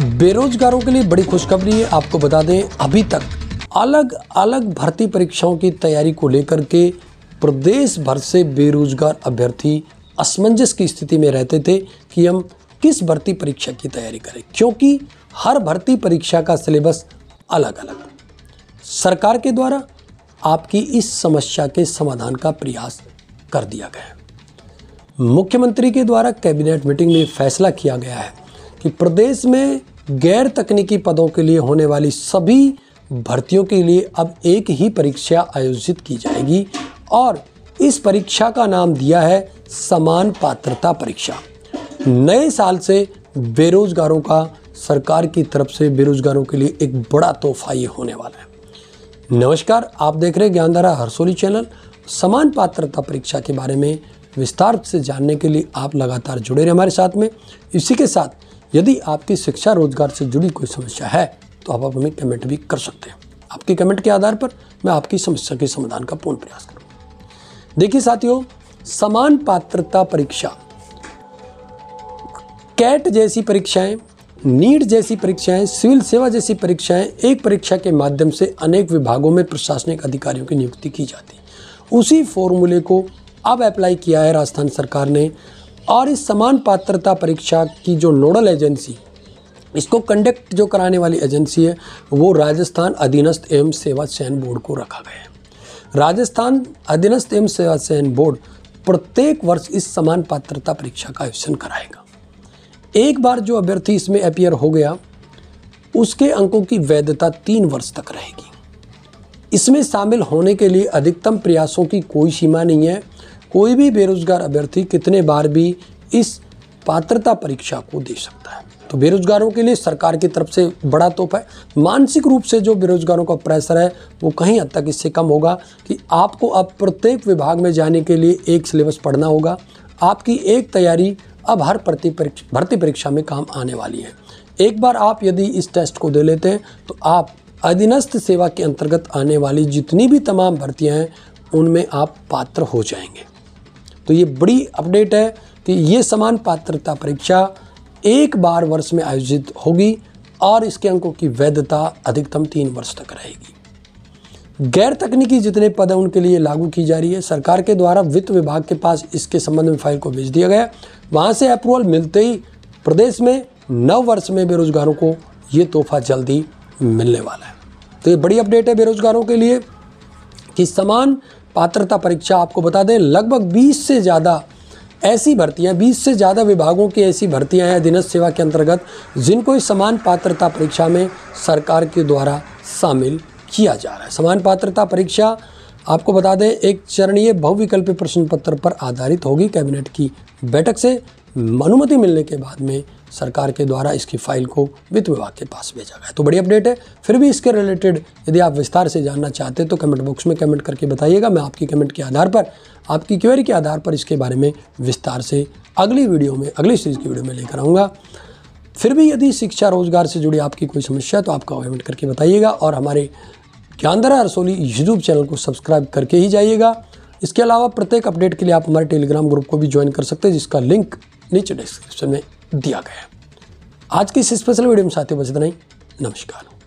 बेरोजगारों के लिए बड़ी खुशखबरी है आपको बता दें अभी तक अलग अलग भर्ती परीक्षाओं की तैयारी को लेकर के प्रदेश भर से बेरोजगार अभ्यर्थी असमंजस की स्थिति में रहते थे कि हम किस भर्ती परीक्षा की तैयारी करें क्योंकि हर भर्ती परीक्षा का सिलेबस अलग अलग सरकार के द्वारा आपकी इस समस्या के समाधान का प्रयास कर दिया गया है मुख्यमंत्री के द्वारा कैबिनेट मीटिंग में फैसला किया गया है कि प्रदेश में गैर तकनीकी पदों के लिए होने वाली सभी भर्तियों के लिए अब एक ही परीक्षा आयोजित की जाएगी और इस परीक्षा का नाम दिया है समान पात्रता परीक्षा नए साल से बेरोजगारों का सरकार की तरफ से बेरोजगारों के लिए एक बड़ा तोहफा ये होने वाला है नमस्कार आप देख रहे हैं ज्ञानधारा हरसोली चैनल समान पात्रता परीक्षा के बारे में विस्तार से जानने के लिए आप लगातार जुड़े रहे हमारे साथ में इसी के साथ यदि आपकी शिक्षा रोजगार से जुड़ी कोई समस्या है तो आप हमें कमेंट भी कर सकते हैं आपके कमेंट के आधार पर मैं आपकी समस्या के समाधान का पूर्ण प्रयास करूँगा देखिए साथियों समान पात्रता परीक्षा कैट जैसी परीक्षाएं नीट जैसी परीक्षाएं सिविल सेवा जैसी परीक्षाएं एक परीक्षा के माध्यम से अनेक विभागों में प्रशासनिक अधिकारियों की नियुक्ति की जाती है उसी फॉर्मूले को अब अप्लाई किया है राजस्थान सरकार ने और इस समान पात्रता परीक्षा की जो नोडल एजेंसी इसको कंडक्ट जो कराने वाली एजेंसी है वो राजस्थान अधीनस्थ एवं सेवा चयन बोर्ड को रखा गया है राजस्थान अधीनस्थ एवं सेवा चयन बोर्ड प्रत्येक वर्ष इस समान पात्रता परीक्षा का आयोजन कराएगा एक बार जो अभ्यर्थी इसमें अपियर हो गया उसके अंकों की वैधता तीन वर्ष तक रहेगी इसमें शामिल होने के लिए अधिकतम प्रयासों की कोई सीमा नहीं है कोई भी बेरोजगार अभ्यर्थी कितने बार भी इस पात्रता परीक्षा को दे सकता है तो बेरोजगारों के लिए सरकार की तरफ से बड़ा तोहफा है मानसिक रूप से जो बेरोजगारों का प्रेशर है वो कहीं हद तक इससे कम होगा कि आपको अब प्रत्येक विभाग में जाने के लिए एक सिलेबस पढ़ना होगा आपकी एक तैयारी अब हर प्रति भर्ती परीक्षा में काम आने वाली है एक बार आप यदि इस टेस्ट को दे लेते हैं तो आप अधीनस्थ सेवा के अंतर्गत आने वाली जितनी भी तमाम भर्तियाँ हैं उनमें आप पात्र हो जाएंगे तो ये बड़ी अपडेट है कि ये समान पात्रता परीक्षा एक बार वर्ष में आयोजित होगी और इसके अंकों की वैधता अधिकतम तीन वर्ष तक रहेगी गैर तकनीकी जितने पद हैं उनके लिए लागू की जा रही है सरकार के द्वारा वित्त विभाग के पास इसके संबंध में फाइल को भेज दिया गया वहाँ से अप्रूवल मिलते ही प्रदेश में नव वर्ष में बेरोजगारों को ये तोहफा जल्दी मिलने वाला है तो ये बड़ी अपडेट है बेरोजगारों के लिए के समान पात्रता परीक्षा आपको बता दें लगभग 20 से ज़्यादा ऐसी भर्तियां 20 से ज़्यादा विभागों की ऐसी भर्तियां हैं अधीनस्थ सेवा के अंतर्गत जिनको इस समान पात्रता परीक्षा में सरकार के द्वारा शामिल किया जा रहा है समान पात्रता परीक्षा आपको बता दें एक चरणीय बहुविकल्पी प्रश्न पत्र पर आधारित होगी कैबिनेट की बैठक से अनुमति मिलने के बाद में सरकार के द्वारा इसकी फाइल को वित्त विभाग के पास भेजा गया तो बड़ी अपडेट है फिर भी इसके रिलेटेड यदि आप विस्तार से जानना चाहते हैं तो कमेंट बॉक्स में कमेंट करके बताइएगा मैं आपकी कमेंट के आधार पर आपकी क्वेरी के आधार पर इसके बारे में विस्तार से अगली वीडियो में अगली सीरीज की वीडियो में लेकर आऊँगा फिर भी यदि शिक्षा रोजगार से जुड़ी आपकी कोई समस्या है तो आपका कमेंट करके बताइएगा और हमारे ज्ञानदरा रसोली यूट्यूब चैनल को सब्सक्राइब करके ही जाइएगा इसके अलावा प्रत्येक अपडेट के लिए आप हमारे टेलीग्राम ग्रुप को भी ज्वाइन कर सकते हैं जिसका लिंक नीचे डिस्क्रिप्शन में दिया गया है आज की इस स्पेशल वीडियो में साथियों बस इतना ही नमस्कार